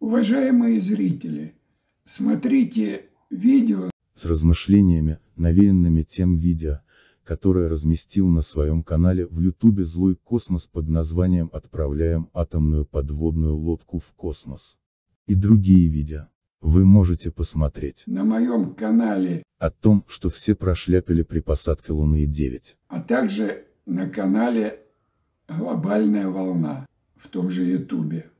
Уважаемые зрители, смотрите видео с размышлениями, навеянными тем видео, которое разместил на своем канале в ютубе Злой Космос под названием «Отправляем атомную подводную лодку в космос» и другие видео. Вы можете посмотреть на моем канале о том, что все прошляпили при посадке Луны-9, а также на канале «Глобальная волна» в том же ютубе.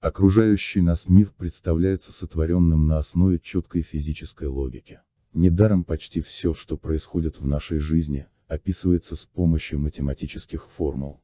Окружающий нас мир представляется сотворенным на основе четкой физической логики. Недаром почти все, что происходит в нашей жизни, описывается с помощью математических формул.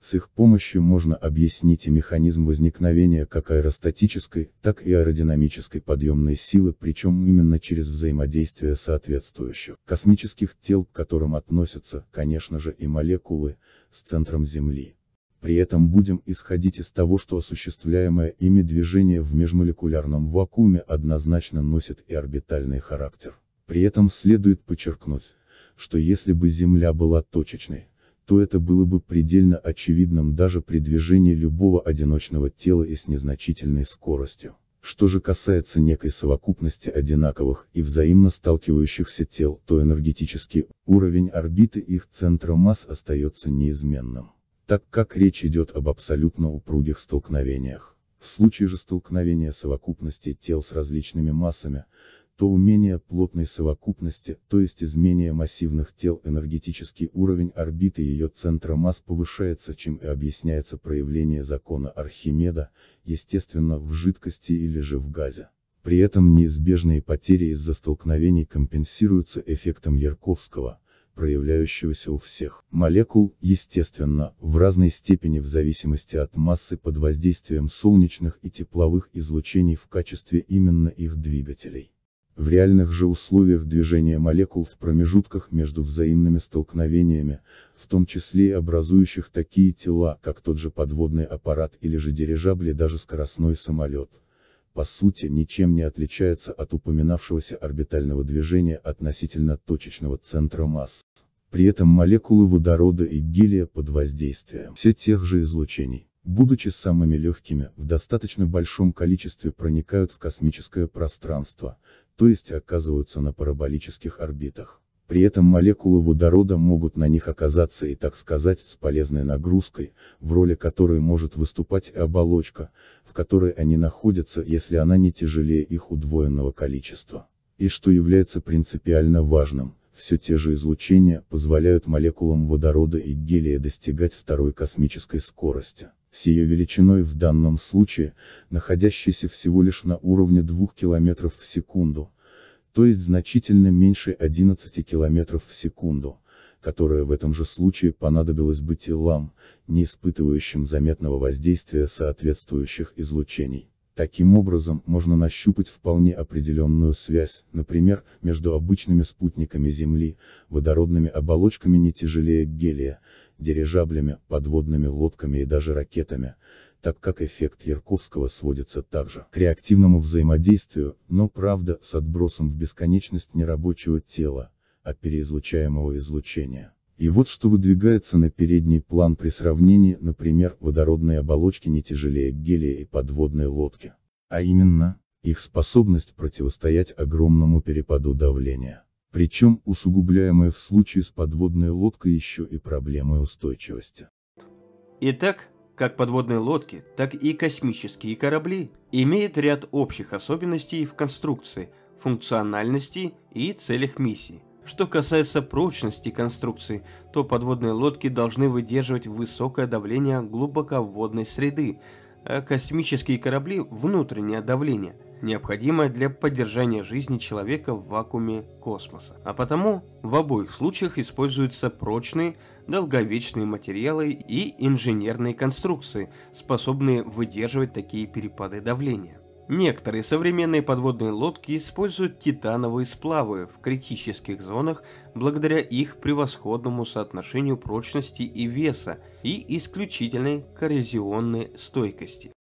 С их помощью можно объяснить и механизм возникновения как аэростатической, так и аэродинамической подъемной силы, причем именно через взаимодействие соответствующих космических тел, к которым относятся, конечно же, и молекулы, с центром Земли. При этом будем исходить из того, что осуществляемое ими движение в межмолекулярном вакууме однозначно носит и орбитальный характер. При этом следует подчеркнуть, что если бы Земля была точечной, то это было бы предельно очевидным даже при движении любого одиночного тела и с незначительной скоростью. Что же касается некой совокупности одинаковых и взаимно сталкивающихся тел, то энергетический уровень орбиты их центра масс остается неизменным так как речь идет об абсолютно упругих столкновениях. В случае же столкновения совокупности тел с различными массами, то умение плотной совокупности, то есть изменение массивных тел энергетический уровень орбиты ее центра масс повышается, чем и объясняется проявление закона Архимеда, естественно, в жидкости или же в газе. При этом неизбежные потери из-за столкновений компенсируются эффектом Ярковского – проявляющегося у всех молекул, естественно, в разной степени в зависимости от массы под воздействием солнечных и тепловых излучений в качестве именно их двигателей. В реальных же условиях движения молекул в промежутках между взаимными столкновениями, в том числе и образующих такие тела, как тот же подводный аппарат или же дирижабли даже скоростной самолет, по сути, ничем не отличается от упоминавшегося орбитального движения относительно точечного центра масс. При этом молекулы водорода и гелия под воздействием все тех же излучений, будучи самыми легкими, в достаточно большом количестве проникают в космическое пространство, то есть оказываются на параболических орбитах. При этом молекулы водорода могут на них оказаться и так сказать, с полезной нагрузкой, в роли которой может выступать оболочка, в которой они находятся, если она не тяжелее их удвоенного количества. И что является принципиально важным, все те же излучения позволяют молекулам водорода и гелия достигать второй космической скорости с ее величиной в данном случае, находящейся всего лишь на уровне 2 км в секунду, то есть значительно меньше 11 км в секунду, которая в этом же случае понадобилась бы телам, не испытывающим заметного воздействия соответствующих излучений. Таким образом, можно нащупать вполне определенную связь, например, между обычными спутниками Земли, водородными оболочками не тяжелее гелия, дирижаблями, подводными лодками и даже ракетами, так как эффект Ярковского сводится также к реактивному взаимодействию, но правда, с отбросом в бесконечность не рабочего тела, а переизлучаемого излучения. И вот что выдвигается на передний план при сравнении, например, водородной оболочки не тяжелее гелия и подводной лодки. А именно, их способность противостоять огромному перепаду давления. Причем усугубляемая в случае с подводной лодкой еще и проблемой устойчивости. Итак, как подводные лодки, так и космические корабли, имеет ряд общих особенностей в конструкции, функциональности и целях миссии. Что касается прочности конструкции, то подводные лодки должны выдерживать высокое давление глубоководной среды, Э, космические корабли внутреннее давление, необходимое для поддержания жизни человека в вакууме космоса. А потому в обоих случаях используются прочные, долговечные материалы и инженерные конструкции, способные выдерживать такие перепады давления. Некоторые современные подводные лодки используют титановые сплавы в критических зонах благодаря их превосходному соотношению прочности и веса и исключительной коррозионной стойкости.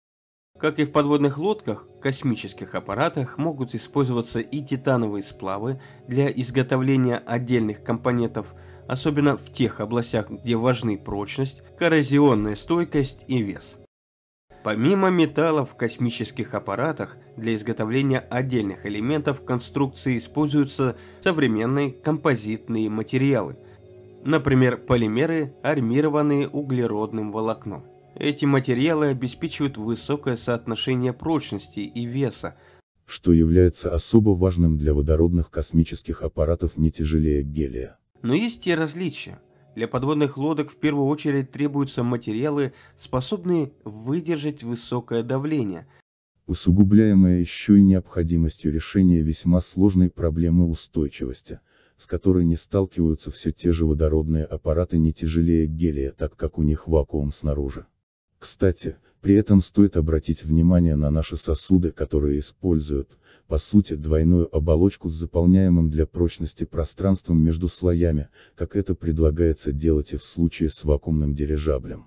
Как и в подводных лодках, космических аппаратах могут использоваться и титановые сплавы для изготовления отдельных компонентов, особенно в тех областях, где важны прочность, коррозионная стойкость и вес. Помимо металлов в космических аппаратах, для изготовления отдельных элементов конструкции используются современные композитные материалы, например, полимеры, армированные углеродным волокном. Эти материалы обеспечивают высокое соотношение прочности и веса, что является особо важным для водородных космических аппаратов не тяжелее гелия. Но есть и различия. Для подводных лодок в первую очередь требуются материалы, способные выдержать высокое давление, усугубляемое еще и необходимостью решения весьма сложной проблемы устойчивости, с которой не сталкиваются все те же водородные аппараты не тяжелее гелия, так как у них вакуум снаружи. Кстати, при этом стоит обратить внимание на наши сосуды, которые используют, по сути, двойную оболочку с заполняемым для прочности пространством между слоями, как это предлагается делать и в случае с вакуумным дирижаблем.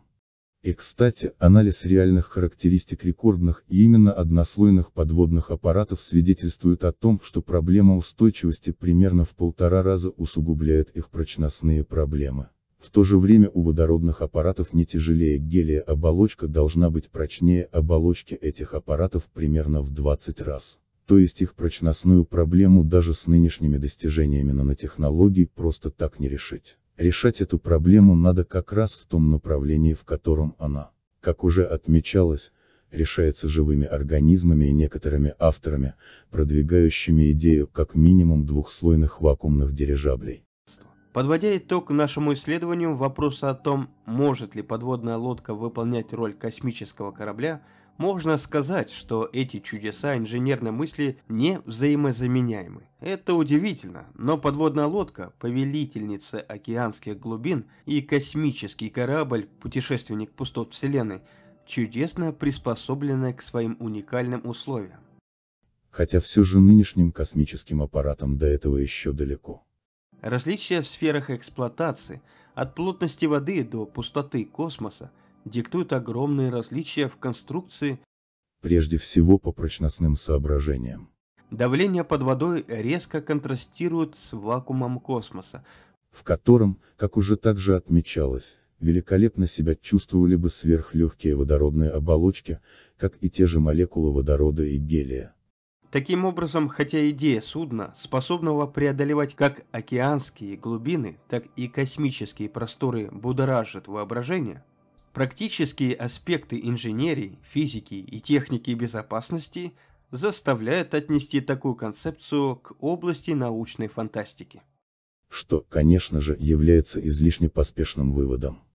И кстати, анализ реальных характеристик рекордных и именно однослойных подводных аппаратов свидетельствует о том, что проблема устойчивости примерно в полтора раза усугубляет их прочностные проблемы. В то же время у водородных аппаратов не тяжелее гелия оболочка должна быть прочнее оболочки этих аппаратов примерно в 20 раз. То есть их прочностную проблему даже с нынешними достижениями нанотехнологий просто так не решить. Решать эту проблему надо как раз в том направлении в котором она, как уже отмечалось, решается живыми организмами и некоторыми авторами, продвигающими идею как минимум двухслойных вакуумных дирижаблей. Подводя итог нашему исследованию вопроса о том, может ли подводная лодка выполнять роль космического корабля, можно сказать, что эти чудеса инженерной мысли не взаимозаменяемы. Это удивительно, но подводная лодка, повелительница океанских глубин и космический корабль, путешественник пустот Вселенной, чудесно приспособлены к своим уникальным условиям. Хотя все же нынешним космическим аппаратам до этого еще далеко. Различия в сферах эксплуатации, от плотности воды до пустоты космоса, диктуют огромные различия в конструкции прежде всего по прочностным соображениям. Давление под водой резко контрастирует с вакуумом космоса, в котором, как уже также отмечалось, великолепно себя чувствовали бы сверхлегкие водородные оболочки, как и те же молекулы водорода и гелия. Таким образом, хотя идея судна, способного преодолевать как океанские глубины, так и космические просторы будоражит воображение, практические аспекты инженерии, физики и техники безопасности заставляют отнести такую концепцию к области научной фантастики. Что, конечно же, является излишне поспешным выводом.